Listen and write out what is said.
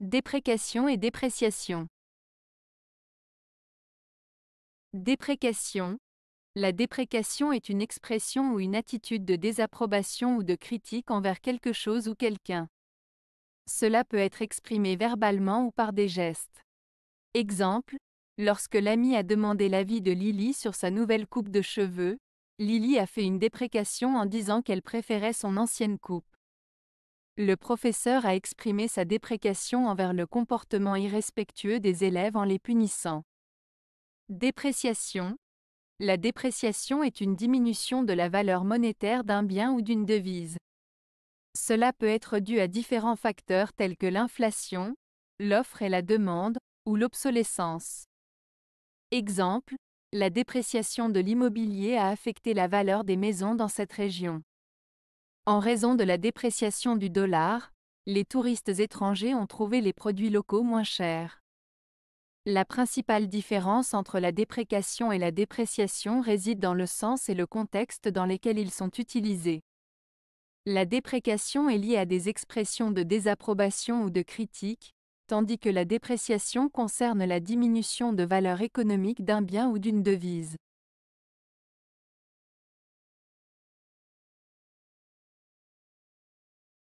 Déprécation et dépréciation. Déprécation. La déprécation est une expression ou une attitude de désapprobation ou de critique envers quelque chose ou quelqu'un. Cela peut être exprimé verbalement ou par des gestes. Exemple, lorsque l'ami a demandé l'avis de Lily sur sa nouvelle coupe de cheveux, Lily a fait une déprécation en disant qu'elle préférait son ancienne coupe. Le professeur a exprimé sa déprécation envers le comportement irrespectueux des élèves en les punissant. Dépréciation. La dépréciation est une diminution de la valeur monétaire d'un bien ou d'une devise. Cela peut être dû à différents facteurs tels que l'inflation, l'offre et la demande, ou l'obsolescence. Exemple, la dépréciation de l'immobilier a affecté la valeur des maisons dans cette région. En raison de la dépréciation du dollar, les touristes étrangers ont trouvé les produits locaux moins chers. La principale différence entre la déprécation et la dépréciation réside dans le sens et le contexte dans lesquels ils sont utilisés. La déprécation est liée à des expressions de désapprobation ou de critique, tandis que la dépréciation concerne la diminution de valeur économique d'un bien ou d'une devise.